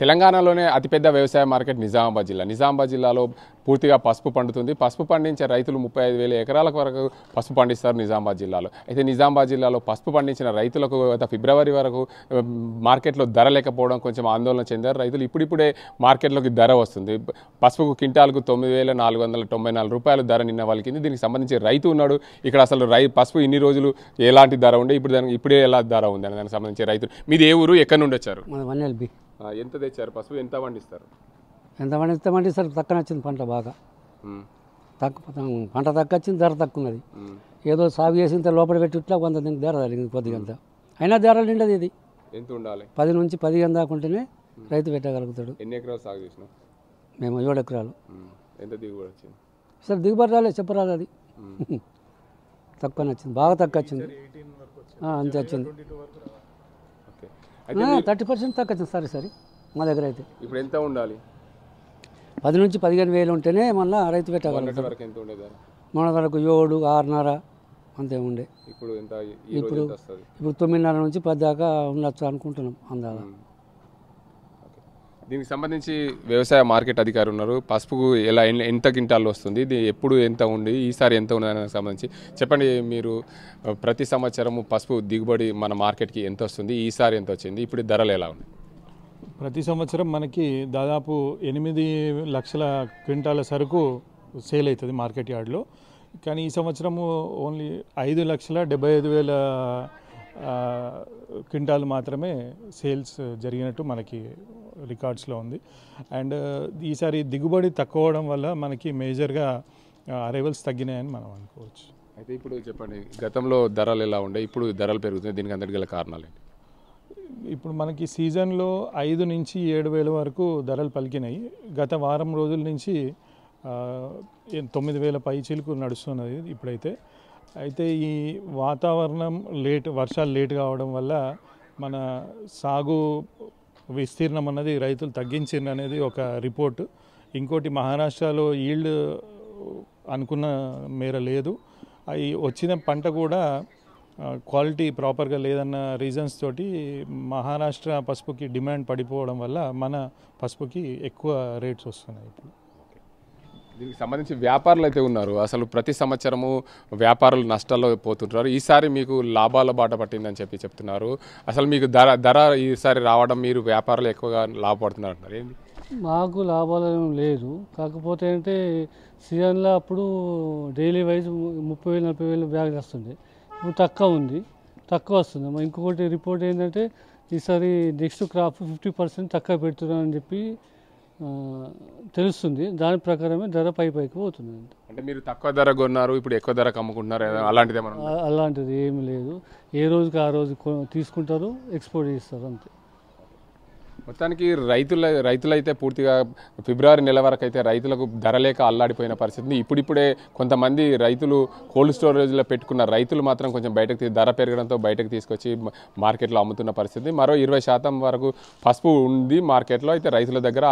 తెలంగాణలోనే అతిపెద్ద వ్యవసాయ మార్కెట్ నిజామాబాద్ జిల్లా నిజామాబాద్ జిల్లాలో పూర్తిగా పసుపు పండుతుంది పసుపు పండించే రైతులు ముప్పై ఐదు వేల ఎకరాల వరకు పసుపు పండిస్తారు నిజామాబాద్ జిల్లాలో అయితే నిజామాబాద్ జిల్లాలో పసుపు పండించిన రైతులకు గత ఫిబ్రవరి వరకు మార్కెట్లో ధర లేకపోవడం కొంచెం ఆందోళన చెందారు రైతులు ఇప్పుడిప్పుడే మార్కెట్లోకి ధర వస్తుంది పసుపుకు క్వింటాల్కు తొమ్మిది వేల నాలుగు వందల తొంభై నాలుగు రూపాయలు ధర నిన్న వాళ్ళకింది దీనికి సంబంధించి రైతు ఉన్నాడు ఇక్కడ అసలు రై పసుపు ఇన్ని రోజులు ఎలాంటి ధర ఉండే ఇప్పుడు దానికి ఇప్పుడే ఎలా ధర ఉంది అని దానికి సంబంధించి రైతులు మీది ఏ ఊరు ఎక్కడి నుండి వచ్చారు ఎంత తెచ్చారు పసుపు ఎంత పండిస్తారు ఎంత పండిస్తే పండిస్తారు తక్కువ నచ్చింది పంట బాగా తక్కువ పంట తక్కువ వచ్చింది ధర తక్కువ ఉన్నది ఏదో సాగు చేసినంత లోపల పెట్టి ఇట్లా కొంత దీనికి ధర తగ్గింది కొద్దిగా అయినా ధర నిండదు ఇది ఎంత ఉండాలి పది నుంచి పదిహేను దాకా ఉంటేనే రైతు పెట్టగలుగుతాడు ఎన్ని ఎకరాలు సాగు చేసినాం మేము ఏడు ఎకరాలు ఎంత దిగుబడి వచ్చింది సార్ దిగుబడి రాలేదు చెప్పరాదు అది తక్కువ నచ్చింది బాగా తక్కువ వచ్చింది అంతే వచ్చింది థర్టీ పర్సెంట్ తగ్గుతుంది సరే సరే మా దగ్గర అయితే ఇప్పుడు ఎంత ఉండాలి పది నుంచి పదిహేను వేలు ఉంటేనే మళ్ళీ రైతు పెట్టాలి మన వరకు ఏడు ఆరున్నర అంతే ఉండే ఇప్పుడు ఇప్పుడు ఇప్పుడు తొమ్మిదిన్నర నుంచి పది దాకా ఉండొచ్చు అనుకుంటున్నాం అందాక దీనికి సంబంధించి వ్యవసాయ మార్కెట్ అధికారి ఉన్నారు పసుపుకు ఎలా ఎంత కింటాల్లో వస్తుంది ఎప్పుడు ఎంత ఉంది ఈసారి ఎంత ఉంది సంబంధించి చెప్పండి మీరు ప్రతి సంవత్సరము పసుపు దిగుబడి మన మార్కెట్కి ఎంత వస్తుంది ఈసారి ఎంత వచ్చింది ఇప్పుడు ధరలు ఎలా ఉన్నాయి ప్రతి సంవత్సరం మనకి దాదాపు ఎనిమిది లక్షల క్వింటాల సరుకు సేల్ అవుతుంది మార్కెట్ యార్డ్లో కానీ ఈ సంవత్సరము ఓన్లీ ఐదు లక్షల డెబ్బై ఐదు వేల క్వింటాలు మాత్రమే సేల్స్ జరిగినట్టు మనకి రికార్డ్స్లో ఉంది అండ్ ఈసారి దిగుబడి తక్కువ అవడం వల్ల మనకి మేజర్గా అరైవల్స్ తగ్గినాయని మనం అనుకోవచ్చు అయితే ఇప్పుడు చెప్పండి గతంలో ధరలు ఎలా ఉండే ఇప్పుడు ధరలు పెరుగుతున్నాయి దీనికి అందరికి గల కారణాలు ఏంటి ఇప్పుడు మనకి సీజన్లో ఐదు నుంచి ఏడు వేల వరకు ధరలు పలికినాయి గత వారం రోజుల నుంచి తొమ్మిది వేల పై చిలుకు నడుస్తున్నది ఇప్పుడైతే అయితే ఈ వాతావరణం లేట్ వర్షాలు లేట్ కావడం వల్ల మన సాగు విస్తీర్ణం అన్నది రైతులు తగ్గించింది అనేది ఒక రిపోర్ట్ ఇంకోటి మహారాష్ట్రలో ఈల్డ్ అనుకున్న మేర లేదు అవి వచ్చిన పంట కూడా క్వాలిటీ ప్రాపర్గా లేదన్న రీజన్స్ తోటి మహారాష్ట్ర పసుపుకి డిమాండ్ పడిపోవడం వల్ల మన పసుపుకి ఎక్కువ రేట్స్ వస్తున్నాయి ఇప్పుడు దీనికి సంబంధించి వ్యాపారులు అయితే ఉన్నారు అసలు ప్రతి సంవత్సరము వ్యాపారులు నష్టాల్లో పోతుంటారు ఈసారి మీకు లాభాల బాట పట్టిందని చెప్పి చెప్తున్నారు అసలు మీకు ధర ధర ఈసారి రావడం మీరు వ్యాపారులు ఎక్కువగా లాభపడుతున్నారు అంటారు ఏంటి మాకు లాభాలు లేదు కాకపోతే అంటే సీజన్లో అప్పుడు డైలీ వైజ్ ముప్పై వేలు నలభై వేలు బ్యాగ్ వస్తుంది ఇప్పుడు తక్కువ ఉంది తక్కువ వస్తుంది ఇంకొకటి రిపోర్ట్ ఏంటంటే ఈసారి నెక్స్ట్ క్రాప్ ఫిఫ్టీ పర్సెంట్ తక్కువ పెడుతున్నారని చెప్పి తెలుస్తుంది దాని ప్రకారమే ధర పై పైకి పోతుంది అంటే మీరు తక్కువ ధర కొన్నారు ఇప్పుడు ఎక్కువ ధర అమ్ముకుంటున్నారు అలాంటిది అలాంటిది ఏమి లేదు ఏ రోజుకి ఆ రోజు తీసుకుంటారు ఎక్స్పోర్ట్ చేస్తారు అంతే మొత్తానికి రైతుల రైతులైతే పూర్తిగా ఫిబ్రవరి నెల వరకు అయితే రైతులకు ధర లేక అల్లాడిపోయిన పరిస్థితి ఇప్పుడిప్పుడే కొంతమంది రైతులు కోల్డ్ స్టోరేజ్లో పెట్టుకున్న రైతులు మాత్రం కొంచెం బయటకు ధర పెరగడంతో బయటకు తీసుకొచ్చి మార్కెట్లో అమ్ముతున్న పరిస్థితి మరో ఇరవై శాతం వరకు పసుపు ఉంది మార్కెట్లో అయితే రైతుల దగ్గర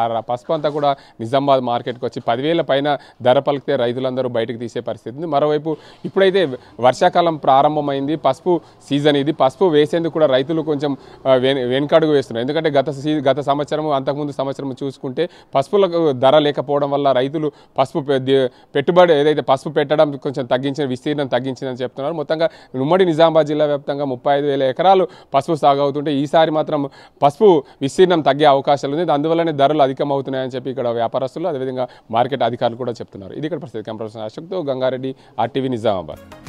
ఆ పసుపు అంతా కూడా నిజామాబాద్ మార్కెట్కి వచ్చి పదివేల పైన ధర పలికితే రైతులందరూ బయటకు తీసే పరిస్థితి మరోవైపు ఇప్పుడైతే వర్షాకాలం ప్రారంభమైంది పసుపు సీజన్ ఇది పసుపు వేసేందుకు కూడా రైతులు కొంచెం వెనుకడుగు వేస్తున్నారు ఎందుకంటే గత గత సంవత్సరం అంతకుముందు సంవత్సరం చూసుకుంటే పసుపులకు ధర లేకపోవడం వల్ల రైతులు పసుపు పెట్టుబడి ఏదైతే పసుపు పెట్టడం కొంచెం తగ్గించిన విస్తీర్ణం తగ్గించిందని చెప్తున్నారు మొత్తంగా ఉమ్మడి నిజామాబాద్ జిల్లా వ్యాప్తంగా ముప్పై ఐదు వేల ఎకరాలు పసుపు సాగు అవుతుంటే ఈసారి మాత్రం పసుపు విస్తీర్ణం తగ్గే అవకాశాలు ఉంది అందువల్లనే ధరలు అధికమవుతున్నాయని చెప్పి ఇక్కడ వ్యాపారస్తులు అదేవిధంగా మార్కెట్ అధికారులు కూడా చెప్తున్నారు ఇది ఇక్కడ ప్రస్తుతం కెమెరా అశోక్తో గంగారెడ్డి ఆర్టీవీ నిజామాబాద్